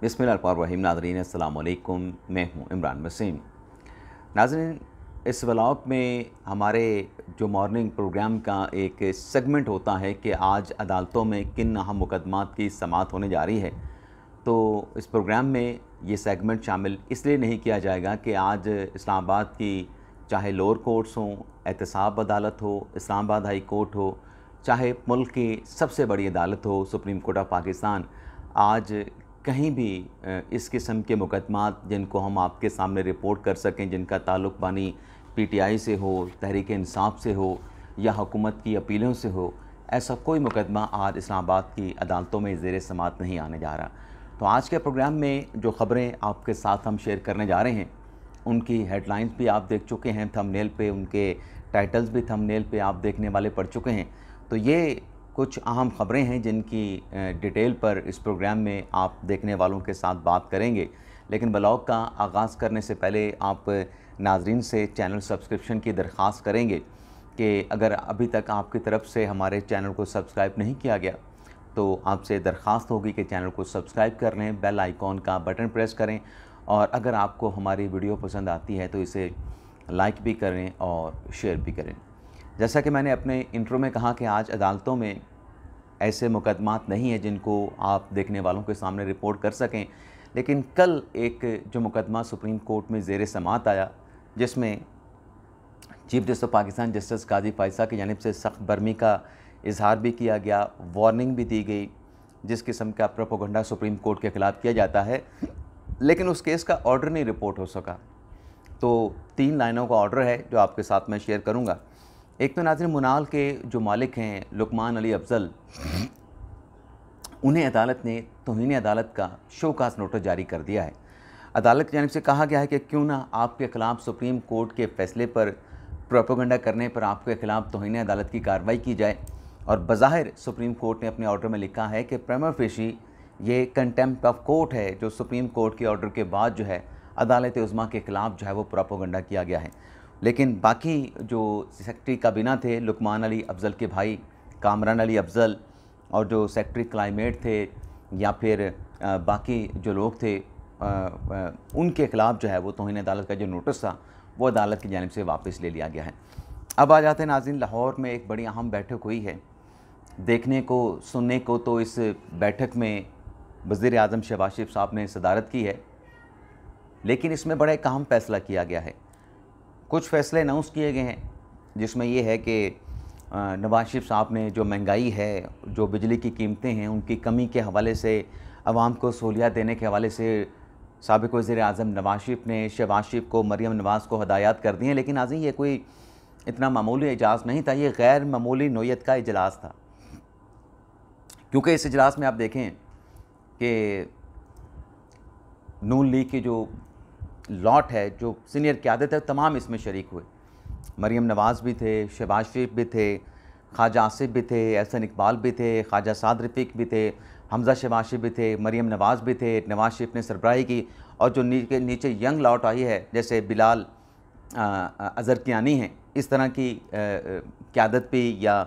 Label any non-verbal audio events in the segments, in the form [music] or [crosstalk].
बिसमीम नाजरीन अल्लाम मैं हूँ इमरान वसीम नाजरीन इस व्लाग में हमारे जो मॉर्निंग प्रोग्राम का एक सेगमेंट होता है कि आज अदालतों में किन अहम मुकदमात की समात होने जा रही है तो इस प्रोग्राम में ये सेगमेंट शामिल इसलिए नहीं किया जाएगा कि आज इस्लामाबाद की चाहे लोअर कोर्ट्स हों एहतसाब अदालत हो इस्लामाबाद हाई कोर्ट हो चाहे मुल्क की सबसे बड़ी अदालत हो सुप्रीम कोर्ट ऑफ पाकिस्तान आज कहीं भी इस किस्म के मुकदमात जिनको हम आपके सामने रिपोर्ट कर सकें जिनका ताल्लुक बानी पीटीआई से हो तहरीक इंसाफ से हो या हुकूमत की अपीलों से हो ऐसा कोई मुकदमा आज इस्लामाबाद की अदालतों में ज़ेर समात नहीं आने जा रहा तो आज के प्रोग्राम में जो ख़बरें आपके साथ हम शेयर करने जा रहे हैं उनकी हेडलाइंस भी आप देख चुके हैं थंबनेल पे उनके टाइटल्स भी थंबनेल पे आप देखने वाले पड़ चुके हैं तो ये कुछ अहम ख़बरें हैं जिनकी डिटेल पर इस प्रोग्राम में आप देखने वालों के साथ बात करेंगे लेकिन ब्लॉग का आगाज़ करने से पहले आप नाजरन से चैनल सब्सक्रिप्शन की दरख्वास्त करेंगे कि अगर अभी तक आपकी तरफ से हमारे चैनल को सब्सक्राइब नहीं किया गया तो आपसे दरख्वास्त होगी कि चैनल को सब्सक्राइब कर लें बेल आइकॉन का बटन प्रेस करें और अगर आपको हमारी वीडियो पसंद आती है तो इसे लाइक भी करें और शेयर भी करें जैसा कि मैंने अपने इंट्रो में कहा कि आज अदालतों में ऐसे मुकदमात नहीं है जिनको आप देखने वालों के सामने रिपोर्ट कर सकें लेकिन कल एक जो मुकदमा सुप्रीम कोर्ट में जेर समात आया जिसमें chief justice of Pakistan justice Qazi फायसा की जानब से सख्त बर्मी का इजहार भी किया गया वार्निंग भी दी गई जिस किस्म का प्रोपोगंडा सुप्रीम कोर्ट के ख़िलाफ़ किया जाता है लेकिन उस केस का ऑर्डर नहीं रिपोर्ट हो सका तो तीन लाइनों का ऑर्डर है जो आपके साथ मैं शेयर करूँगा एक तो नाजिन मुनाल के जो मालिक हैं लुकमान अली अफजल उन्हें अदालत ने तोहन अदालत का शोकास नोटिस जारी कर दिया है अदालत की जानब से कहा गया है कि क्यों ना आपके ख़िलाफ़ सुप्रीम कोर्ट के फैसले पर प्रोपोगंडा करने पर आपके ख़िलाफ़ तोहन अदालत की कार्रवाई की जाए और बाहिर सुप्रीम कोर्ट ने अपने ऑर्डर में लिखा है कि प्रेमर पेशी ये कंटेम्प्ट ऑफ कोर्ट है जो सुप्रीम कोर्ट के ऑर्डर के बाद जो है अदालत उज़मा के ख़िलाफ़ जो है वो प्रोपोगंडा किया गया है लेकिन बाकी जो सेक्रेटरी काबीना थे लुकमान अली अफजल के भाई कामरान अली अफजल और जो सेक्रेटरी क्लाइमेट थे या फिर बाकी जो लोग थे उनके ख़िलाफ़ जो है वो तोहन अदालत का जो नोटिस था वो अदालत की जानब से वापस ले लिया गया है अब आ जाते हैं नाजिन लाहौर में एक बड़ी अहम बैठक हुई है देखने को सुनने को तो इस बैठक में वज़ी अजम शहबाज शरीफ साहब ने सदारत की है लेकिन इसमें बड़ा एक अहम फैसला किया गया है कुछ फैसले अनाउंस किए गए हैं जिसमें ये है कि नवाज शरीफ साहब ने जो महंगाई है जो बिजली की कीमतें हैं उनकी कमी के हवाले से आवाम को सहूलियात देने के हवाले से सबक वज़ी अजम नवाज शरीफ ने शहबाज शरीफ को मरीम नवाज को हदायत कर दी हैं लेकिन आज ये कोई इतना मामूली इजलास नहीं था ये गैर मामूली नोयत का इजलास था क्योंकि इस इजलास में आप देखें कि नून लीग की जो लॉट है जो सीनियर क्यादत है तमाम इसमें शरीक हुए मरीम नवाज़ भी थे शहबाज शरीफ भी थे ख्वाजा आसिफ भी थे एहसन इकबाल भी थे ख्वाजा साद रफ़ीक भी थे हमज़ा शहबाज शरीफ भी थे मरीम नवाज़ भी थे नवाज शरीफ ने सरबराही की और जो नीचे नीचे यंग लॉट आई है जैसे बिलाल अज़रकियानी हैं इस तरह की क्यादत भी या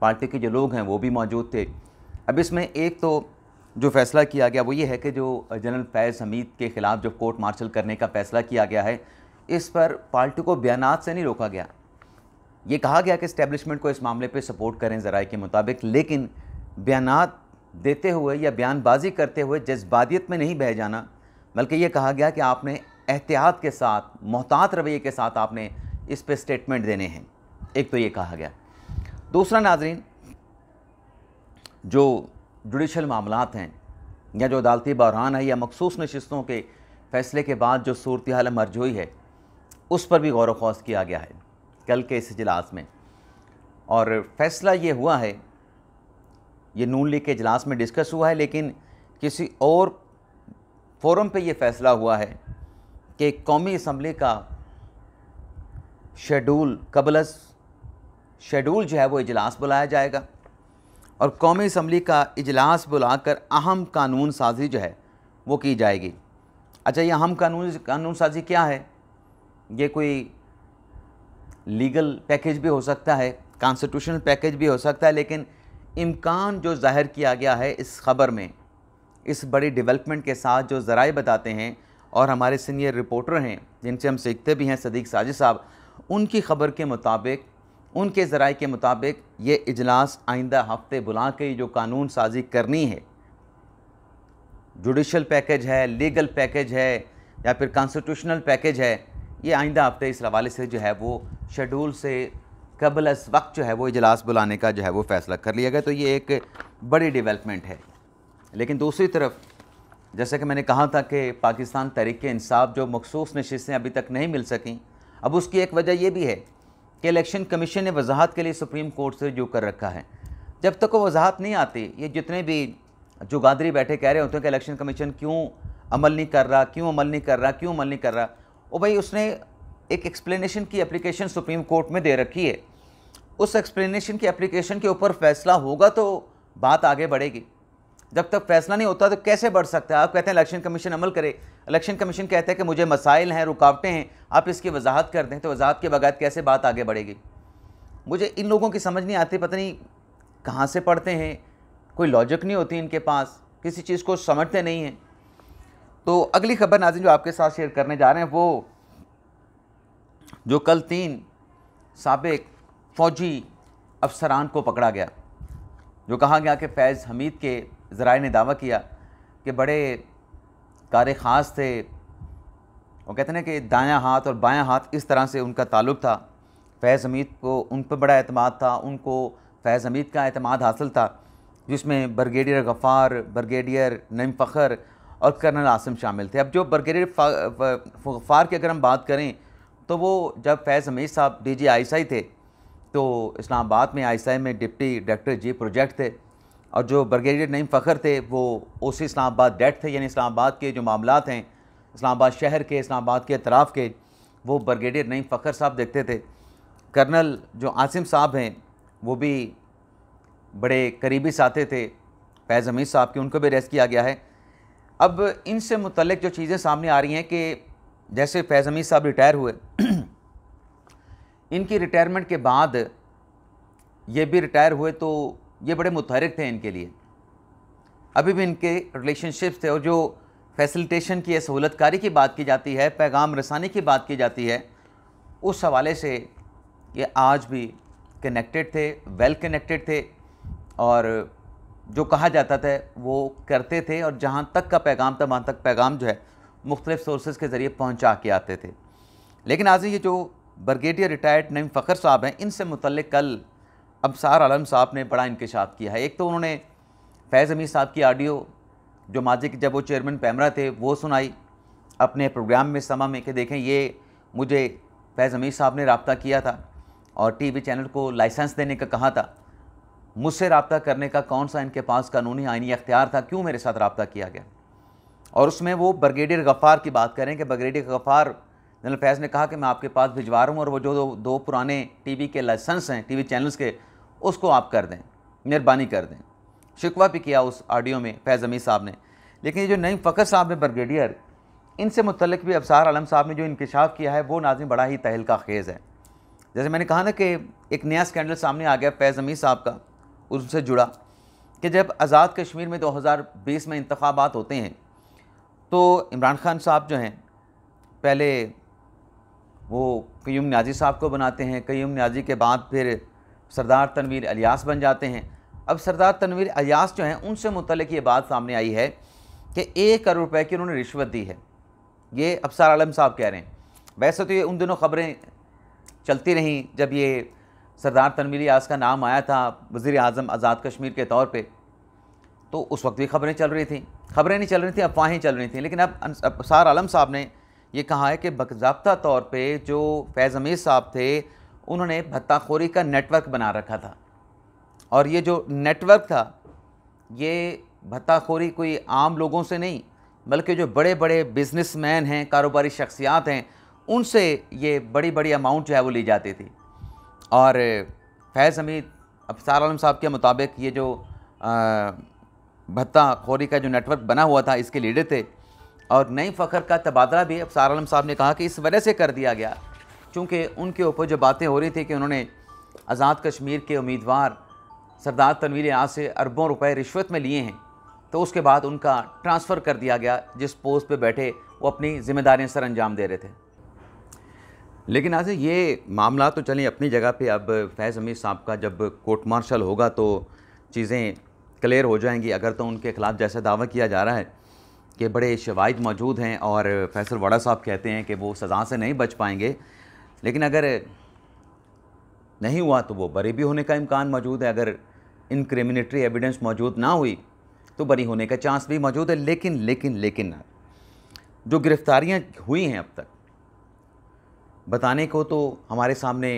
पार्टी के जो लोग हैं वो भी मौजूद थे अब इसमें एक तो जो फैसला किया गया वो ये है कि जो जनरल फैज़ हमीद के ख़िलाफ़ जो कोर्ट मार्शल करने का फैसला किया गया है इस पर पार्टी को बयान से नहीं रोका गया ये कहा गया कि इस्टेब्लिशमेंट को इस मामले पर सपोर्ट करें जराए के मुताबिक लेकिन बयान देते हुए या बयानबाजी करते हुए जज्बादियत में नहीं बह जाना बल्कि ये कहा गया कि आपने एहतियात के साथ मोहतात रवैये के साथ आपने इस पर स्टेटमेंट देने हैं एक तो ये कहा गया दूसरा नाजरीन जो जुडिशल मामला हैं या जो अदालती बहरान है या मखसूस नशस्तों के फैसले के बाद जो सूरत हाल मर्ज हुई है उस पर भी गौर वौस किया गया है कल के इस इजलास में और फैसला ये हुआ है ये नून लीग के इजलास में डिस्कस हुआ है लेकिन किसी और फोरम पे ये फ़ैसला हुआ है कि कौमी इसम्बली का शेड्यूल कबलस शेड्यूल जो है वो इजलास बुलाया जाएगा और कौमी इसम्बली का इजलास बुलाकर अहम कानून साजी जो है वो की जाएगी अच्छा ये अहम कानून कानून साजी क्या है ये कोई लीगल पैकेज भी हो सकता है कॉन्स्टिट्यूशनल पैकेज भी हो सकता है लेकिन इम्कान जो जाहिर किया गया है इस खबर में इस बड़ी डेवलपमेंट के साथ जो ज़राए बताते हैं और हमारे सीनियर रिपोर्टर हैं जिनसे हम सीखते भी हैं सदीक साजिद साहब उनकी खबर के मुताबिक उनके ज़रा के मुताबिक ये इजलास आइंदा हफ्ते बुला के जो कानून साजी करनी है जुडिशल पैकेज है लीगल पैकेज है या फिर कॉन्स्टिट्यूशनल पैकेज है ये आइंदा हफ्ते इस हवाले से जो है वो शेड्यूल से कबल अस वक्त जो है वो इजलास बुलाने का जो है वो फ़ैसला कर लिया गया तो ये एक बड़ी डेवलपमेंट है लेकिन दूसरी तरफ जैसे कि मैंने कहा था कि पाकिस्तान तरीक़ानसाफ़ जो मखसूस नशस्तें अभी तक नहीं मिल सकें अब उसकी एक वजह यह भी है कि इलेक्शन कमीशन ने वजाहत के लिए सुप्रीम कोर्ट से जो कर रखा है जब तक वो वजाहत नहीं आती ये जितने भी जो गादरी बैठे कह रहे होते हैं कि इलेक्शन कमीशन क्यों अमल नहीं कर रहा क्यों अमल नहीं कर रहा क्यों अमल नहीं कर रहा वो भाई उसने एक एक्सप्लेनेशन की एप्लीकेशन सुप्रीम कोर्ट में दे रखी है उस एक्सप्लेनेशन की एप्लीकेशन के ऊपर फैसला होगा तो बात आगे बढ़ेगी जब तक फैसला नहीं होता तो कैसे बढ़ सकता है आप कहते हैं इलेक्शन कमीशन अमल करे इलेक्शन कमीशन कहता है कि मुझे मसाइल हैं रुकावटें हैं आप इसकी वजाहत कर दें तो वजाहत के बगैर कैसे बात आगे बढ़ेगी मुझे इन लोगों की समझ नहीं आती पता नहीं कहाँ से पढ़ते हैं कोई लॉजिक नहीं होती इनके पास किसी चीज़ को समझते नहीं हैं तो अगली खबर नाजिन जो आपके साथ शेयर करने जा रहे हैं वो जो कल तीन सबक फौजी अफसरान को पकड़ा गया जो कहा गया कि फैज़ हमीद के ज़राए ने दावा किया कि बड़े कार ख़ास थे वो कहते ना कि दायां हाथ और बायां हाथ इस तरह से उनका ताल्लुक़ था फैज़ हमीद को उन पर बड़ा अतमाद था उनको फैज़ हमीद का अतमाद हासिल था जिसमें ब्रिगेडियर गफ़ार ब्रिगेडियर नईम फ़खर और कर्नल आसिम शामिल थे अब जो ब्रिगेडियर गफ़ार की अगर हम बात करें तो वो जब फैज़ हमीद साहब डी जी आई थे तो इस्लामाबाद में आई में डिप्टी डायरेक्टर जी प्रोजेक्ट थे और जो ब्रिगेडियर नईम फ़खर थे वो ओ इस्लाम आबाद डेट थे यानी इस्लाम आबाद के जो मामला हैं इस्लाम आबाद शहर के इस्लाम आबाद के अतराफ़ के वो ब्रिगेडियर नईम फ़खर साहब देखते थे कर्नल जो आसिम साहब हैं वो भी बड़े करीबी साथी थे फैज़ हमीद साहब के उनको भी अरेस्ट किया गया है अब इनसे मुतलक जो चीज़ें सामने आ रही हैं कि जैसे फैज़ हमीद साहब रिटायर हुए इनकी रिटायरमेंट के बाद ये भी रिटायर हुए तो ये बड़े मुतहरक थे इनके लिए अभी भी इनके रिलेशनशिप्स थे और जो फैसिलिटेशन की या सहूलतकारी की बात की जाती है पैगाम रसानी की बात की जाती है उस हवाले से ये आज भी कनेक्टेड थे वेल कनेक्टेड थे और जो कहा जाता था वो करते थे और जहाँ तक का पैगाम था वहाँ तक पैगाम जो है मुख्तलिफ़ सोर्सेज के ज़रिए पहुँचा के आते थे लेकिन आज ये जो ब्रिगेडियर रिटायर्ड नईम फ़खर साहब हैं इनसे मुतल कल अबसार आलम साहब ने बड़ा इंकशाफ किया है एक तो उन्होंने फैज़ अमीर साहब की ऑडियो जो माजी के जब वो चेयरमैन पैमरा थे वो सुनाई अपने प्रोग्राम में समा में कि देखें ये मुझे फैज़ अमीर साहब ने रबता किया था और टीवी चैनल को लाइसेंस देने का कहा था मुझसे रबता करने का कौन सा इनके पास कानूनी आइनी अख्तियार था क्यों मेरे साथ रबता किया गया और उसमें वो ब्रिगेडियर गफ़ार की बात करें कि ब्रिगेडियर गफ़ार जनरल फैज़ ने कहा कि मैं आपके पास भिजवा रहा हूँ और वो जो दो, दो पुराने वी के लाइसेंस हैं वी चैनल्स के उसको आप कर दें मेहरबानी कर दें शिकवा भी किया उस ऑडियो में फैज़ अमी साहब ने लेकिन ये जो नईम फ़खर साहब है ब्रिगेडियर इनसे मुतलक भी अबसार आलम साहब ने जो इंकशाफ किया है वो नाजिम बड़ा ही तहल का खेज़ है जैसे मैंने कहा ना कि एक नया स्कैंडल सामने आ गया फैज़ अमी साहब का उससे जुड़ा कि जब आज़ाद कश्मीर में 2020 में इंतबात होते हैं तो इमरान खान साहब जो हैं पहले वो क्यूम न्याजी साहब को बनाते हैं क्यूम न्याजी के बाद फिर सरदार तनवीर अलियास बन जाते हैं अब सरदार तनवीर अलियास जो हैं उनसे मुतलक ये बात सामने आई है कि एक करोड़ रुपए की उन्होंने रिश्वत दी है ये अफसार आलम साहब कह रहे हैं वैसे तो ये उन दिनों खबरें चलती रहीं जब ये सरदार तनवीर अलियास का नाम आया था वज़ी अजम आज़ाद कश्मीर के तौर पर तो उस वक्त भी खबरें चल रही थी खबरें नहीं चल रही थी अफवाहें चल रही थी लेकिन अब अफसार आलम साहब ने ये कहा है कि बाबा तौर पर जो फैज़ अमीर साहब थे उन्होंने भत्ताखोरी का नेटवर्क बना रखा था और ये जो नेटवर्क था ये भत्ताखोरी कोई आम लोगों से नहीं बल्कि जो बड़े बड़े बिजनेसमैन हैं कारोबारी शख्सियात हैं उनसे ये बड़ी बड़ी अमाउंट जो है वो ली जाती थी और फैज़ हमीद अफसार आलम साहब के मुताबिक ये जो भत्ता खोरी का जो नेटवर्क बना हुआ था इसके लीडर थे और नई फ़खर का तबादला भी अफसार आलम साहब ने कहा कि इस वजह से कर दिया गया चूँकि उनके ऊपर जो बातें हो रही थी कि उन्होंने आज़ाद कश्मीर के उम्मीदवार सरदार तनवीर आज से अरबों रुपए रिश्वत में लिए हैं तो उसके बाद उनका ट्रांसफ़र कर दिया गया जिस पोस्ट पे बैठे वो अपनी जिम्मेदारियां सर अंजाम दे रहे थे लेकिन आज ये मामला तो चलें अपनी जगह पे अब फैज़ हमीद साहब का जब कोर्ट मार्शल होगा तो चीज़ें क्लियर हो जाएंगी अगर तो उनके ख़िलाफ़ जैसा दावा किया जा रहा है कि बड़े शवाद मौजूद हैं और फैसल वड़ा साहब कहते हैं कि वो सज़ा से नहीं बच पाएंगे लेकिन अगर नहीं हुआ तो वो बरी भी होने का इम्कान मौजूद है अगर इनक्रिमिनेटरी एविडेंस मौजूद ना हुई तो बरी होने का चांस भी मौजूद है लेकिन लेकिन लेकिन जो गिरफ़्तारियाँ हुई हैं अब तक बताने को तो हमारे सामने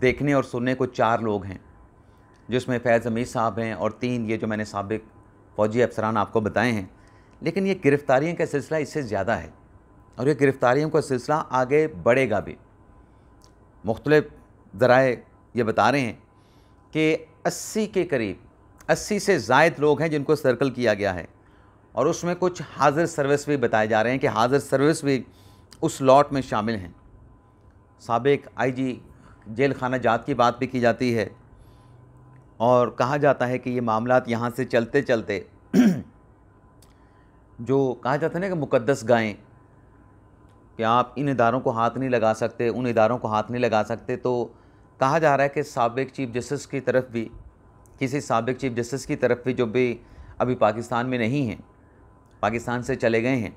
देखने और सुनने को चार लोग हैं जिसमें फैज़ अमीर साहब हैं और तीन ये जो मैंने सबक फ़ौजी अफसरान आपको बताए हैं लेकिन ये गिरफ़्तारियों का सिलसिला इससे ज़्यादा है और ये गिरफ़्तारियों का सिलसिला आगे बढ़ेगा भी मुख्तलिफ ज़राए ये बता रहे हैं कि अस्सी के करीब अस्सी से जायद लोग हैं जिनको सर्कल किया गया है और उसमें कुछ हाजिर सर्विस भी बताए जा रहे हैं कि हाजिर सर्विस भी उस लॉट में शामिल हैं सबक आई जी जेल खाना जात की बात भी की जाती है और कहा जाता है कि ये मामला यहाँ से चलते चलते [clears throat] जो कहा जाता है ना कि मुक़दस गायें कि आप इन इदारों को हाथ नहीं लगा सकते उन इदारों को हाथ नहीं लगा सकते तो कहा जा रहा है कि सबक चीफ जस्टिस की तरफ भी किसी सबक चीफ जस्टिस की तरफ भी जो भी अभी पाकिस्तान में नहीं हैं पाकिस्तान से चले गए हैं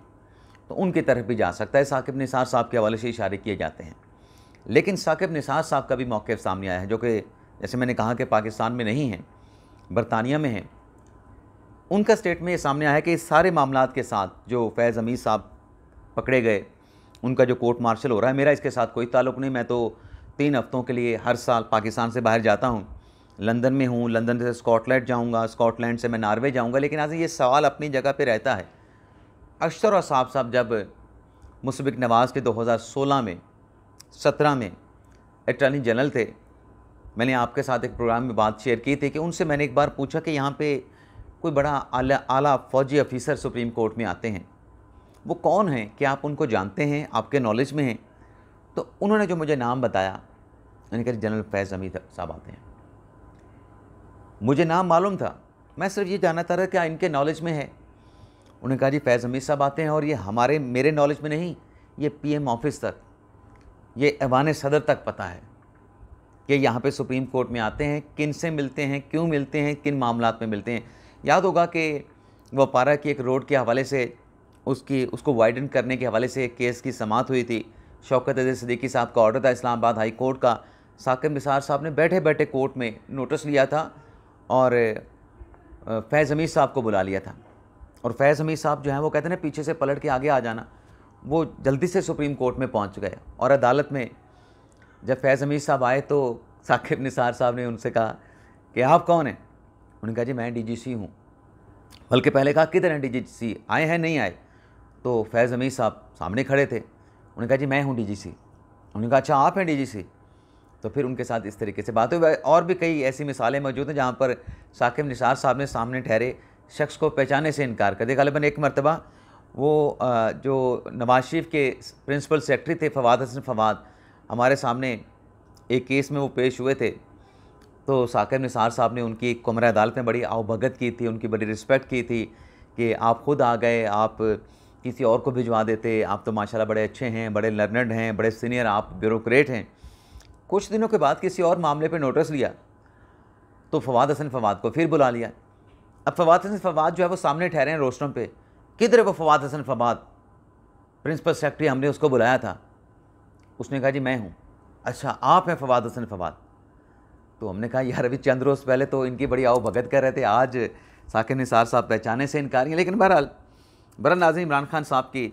तो उनकी तरफ भी जा सकता है साकिब निसार साहब के हवाले से इशारे किए जाते हैं लेकिन साकिब निसार साहब का भी मौक़ सामने आया है जो कि जैसे मैंने कहा कि पाकिस्तान में नहीं है बरतानिया में है उनका स्टेट में ये सामने आया है कि इस सारे मामला के साथ जो फैज़ अमीर साहब पकड़े गए उनका जो कोर्ट मार्शल हो रहा है मेरा इसके साथ कोई ताल्लुक नहीं मैं तो तीन हफ्तों के लिए हर साल पाकिस्तान से बाहर जाता हूँ लंदन में हूँ लंदन से स्कॉटलैंड जाऊँगा स्कॉटलैंड से मैं नॉर्वे जाऊँगा लेकिन आज ये सवाल अपनी जगह पर रहता है अक्सर और साहब साहब जब मुसबिक नवाज़ के 2016 में 17 में अटर्नी जनरल थे मैंने आपके साथ एक प्रोग्राम में बात शेयर की थी कि उनसे मैंने एक बार पूछा कि यहाँ पे कोई बड़ा आला आला फौजी अफीसर सुप्रीम कोर्ट में आते हैं वो कौन हैं क्या आप उनको जानते हैं आपके नॉलेज में हैं तो उन्होंने जो मुझे नाम बताया यानी कहा जनरल फैज़ अमी साहब आते हैं मुझे नाम मालूम था मैं सिर्फ ये जानना चाह रहा क्या इनके नॉलेज में है उन्होंने कहा जी फैज़ अमीर साहब आते हैं और ये हमारे मेरे नॉलेज में नहीं ये पीएम ऑफिस तक ये ऐवान सदर तक पता है कि यहाँ पे सुप्रीम कोर्ट में आते हैं किन से मिलते हैं क्यों मिलते हैं किन मामला में मिलते हैं याद होगा कि वपारा की एक रोड के हवाले से उसकी उसको वाइडन करने के हवाले से केस की समात हुई थी शौकत अजय सदीकी साहब का ऑर्डर था इस्लामाबाद हाई कोर्ट का साकिब निसार साहब ने बैठे बैठे कोर्ट में नोटिस लिया था और फैज़ हमीद साहब को बुला लिया था और फैज़ हमीद साहब जो हैं वो कहते हैं ना पीछे से पलट के आगे आ जाना वो जल्दी से सुप्रीम कोर्ट में पहुंच गए और अदालत में जब फैज़ हमीद साहब आए तो साकिब निसार साहब ने उनसे कहा कि आप कौन हैं उन्होंने कहा जी मैं डीजीसी हूँ बल्कि पहले कहा किधर हैं डीजीसी आए हैं नहीं आए तो फैज़ अमीर साहब सामने खड़े थे उन्होंने कहा जी मैं हूँ डीजीसी उन्होंने कहा अच्छा आप हैं डीजीसी तो फिर उनके साथ इस तरीके से बात हुई और भी कई ऐसी मिसालें मौजूद हैं जहाँ पर साकिब निसार साहब ने सामने ठहरे शख्स को पहचाने से इनकार कर दिया गलबन एक मरतबा वो जो नवाज शरीफ के प्रिंसिपल सेक्रेटरी थे फवाद हसन फवाद हमारे सामने एक केस में वो पेश हुए थे तो साकिब निसार साहब ने उनकी कमरा अदालत में बड़ी आवभगत की थी उनकी बड़ी रिस्पेक्ट की थी कि आप खुद आ गए आप किसी और को भिजवा देते आप तो माशाल्लाह बड़े अच्छे हैं बड़े लर्नड हैं बड़े सीनियर आप ब्यूरोक्रेट हैं कुछ दिनों के बाद किसी और मामले पर नोटिस लिया तो फवाद हसन फवाद को फिर बुला लिया अब फवाद हसन फवाद जो है वो सामने ठहरे हैं रोस्टरों पर किधर है वो फवाद हसन फवाद प्रिंसिपल सेक्रेटरी हमने उसको बुलाया था उसने कहा जी मैं हूँ अच्छा आप हैं फवाद हसन फवाद तो हमने कहा यार अभी चंद रोज़ पहले तो इनकी बड़ी आओ भगत कर रहे थे आज साकिब निसार साहब पहचाने से इनकार लेकिन बहरहाल बर नाजिम इमरान खान साहब की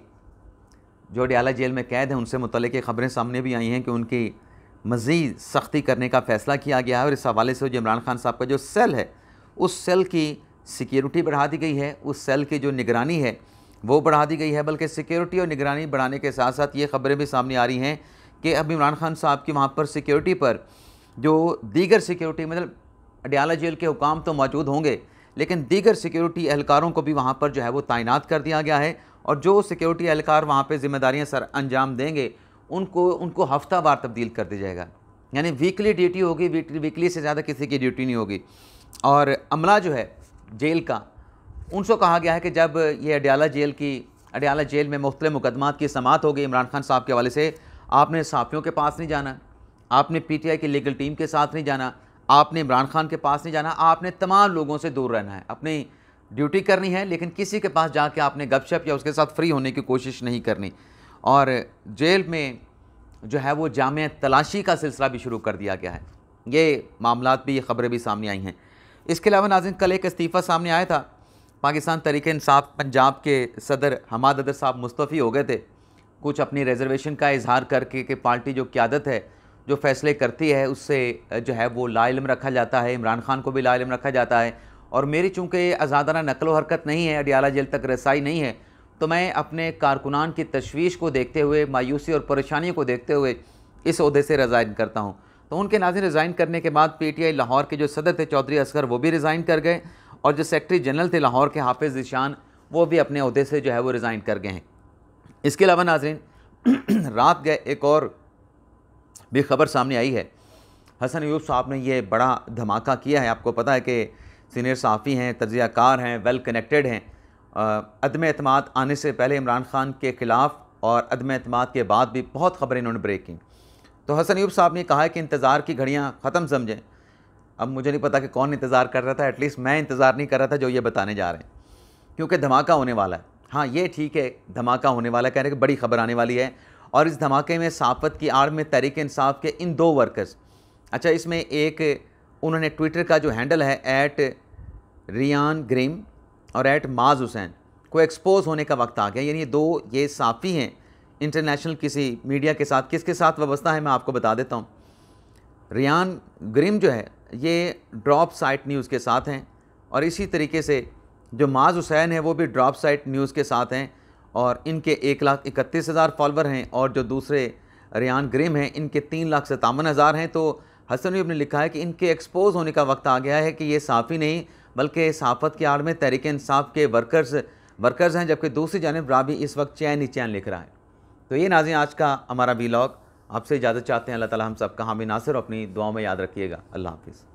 जो डियाला जेल में कैद है उनसे मुतल ख़बरें सामने भी आई हैं कि उनकी मज़ीद सख्ती करने का फ़ैसला किया गया है और इस हवाले से जो इमरान खान साहब का जो सेल है उस सेल की सिक्योरिटी बढ़ा दी गई है उस सेल की जो निगरानी है वो बढ़ा दी गई है बल्कि सिक्योरिटी और निगरानी बढ़ाने के साथ साथ ये ख़बरें भी सामने आ रही हैं कि अब इमरान खान साहब की वहाँ पर सिक्योरिटी पर जो दीगर सिक्योरिटी मतलब अडियाला जेल के हुकाम तो मौजूद होंगे लेकिन दीगर सिक्योरिटी एहलकारों को भी वहाँ पर जो है वो तैनात कर दिया गया है और जो सिक्योरिटी एहलकार वहाँ पर जिम्मेदारियाँ सर अंजाम देंगे उनको उनको हफ्ता बार तब्दील कर दिया जाएगा यानी वीकली ड्यूटी होगी वीकली से ज़्यादा किसी की ड्यूटी नहीं होगी और अमला जो है जेल का उनसे कहा गया है कि जब ये अडियाला जेल की अडियाला जेल में मुख्त मुकदमात की समात होगी इमरान खान साहब के हवाले से आपने साफियों के पास नहीं जाना आपने पीटीआई की लीगल टीम के साथ नहीं जाना आपने इमरान खान के पास नहीं जाना आपने तमाम लोगों से दूर रहना है अपनी ड्यूटी करनी है लेकिन किसी के पास जाके आपने गपशप या उसके साथ फ्री होने की कोशिश नहीं करनी और जेल में जो है वो जाम तलाशी का सिलसिला भी शुरू कर दिया गया है ये मामला भी ये ख़बरें भी सामने आई हैं इसके अलावा नाजिन कल एक इस्तीफ़ा सामने आया था पाकिस्तान तरीके इंसाफ पंजाब के सदर हमाद अदर साहब मुस्तफ़ी हो गए थे कुछ अपनी रिजर्वेशन का इजहार करके कि पार्टी जो क्यादत है जो फैसले करती है उससे जो है वो लाइलम रखा जाता है इमरान खान को भी लाइलम रखा जाता है और मेरी चूँकि आज़ादाना नकल हरकत नहीं है अडियाला जेल तक रसाई नहीं है तो मैं अपने कारकुनान की तशवीश को देखते हुए मायूसी और परेशानियों को देखते हुए इस अहदे से रिज़ाइन करता हूँ तो उनके नाजिर रिज़ाइन करने के बाद पी टी आई लाहौर के जो सदर थे चौधरी असगर वो भी रिज़ाइन कर गए और जो सेक्रटरी जनरल थे लाहौर के हाफिज़ निशान वो भी अपने अहदे से जो है वो रिज़ाइन कर गए हैं इसके अलावा नाजरन [clears throat] रात गए एक और भी खबर सामने आई है हसन यूब साहब ने ये बड़ा धमाका किया है आपको पता है कि सीनियर साफ़ी हैं तजियाकार हैं वेल कनेक्टेड हैं अदम अतमाद आने से पहले इमरान खान के ख़िलाफ़ और अदम अतमाद के बाद भी बहुत खबरें इन्होंने ब्रेक की तो हसन यूब साहब ने कहा है कि इंतज़ार की घड़ियाँ ख़त्म समझें अब मुझे नहीं पता कि कौन इंतज़ार कर रहा था एटलीस्ट मैं इंतज़ार नहीं कर रहा था जो ये बताने जा रहे हैं क्योंकि धमाका होने वाला है हाँ ये ठीक है धमाका होने वाला कह रहे हैं कि बड़ी खबर आने वाली है और इस धमाके में साफत की आड़ में तहरीक इंसाफ के इन दो वर्कर्स अच्छा इसमें एक उन्होंने ट्विटर का जो हैंडल है ऐट रियान ग्रीम और ऐट माज हुसैन को एक्सपोज होने का वक्त आ गया यानी दो ये साफ़ी हैं इंटरनेशनल किसी मीडिया के साथ किसके साथ व्यवस्था है मैं आपको बता देता हूँ रियान ग्रिम जो है ये ड्रॉप साइट न्यूज़ के साथ हैं और इसी तरीके से जो माज हुसैन है वो भी ड्रॉप साइट न्यूज़ के साथ हैं और इनके एक लाख इकतीस हज़ार फॉलोअर हैं और जो दूसरे रियान ग्रिम हैं इनके तीन लाख सतावन हज़ार हैं तो हसन ने लिखा है कि इनके एक्सपोज होने का वक्त आ गया है कि ये साफ़ी नहीं बल्कि सहाफ़त की आड़ में तहरीक इंसाफ के वर्कर्स वर्कर्स हैं जबकि दूसरी जानब राबी इस वक्त चैन ही चैन लिख रहा है तो ये नाजें आज का हमारा वीलॉग आपसे इजाज़त चाहते हैं अल्लाह ताला हम सब का हामी नासिर अपनी दुआ में याद रखिएगा अल्लाह हाफिज़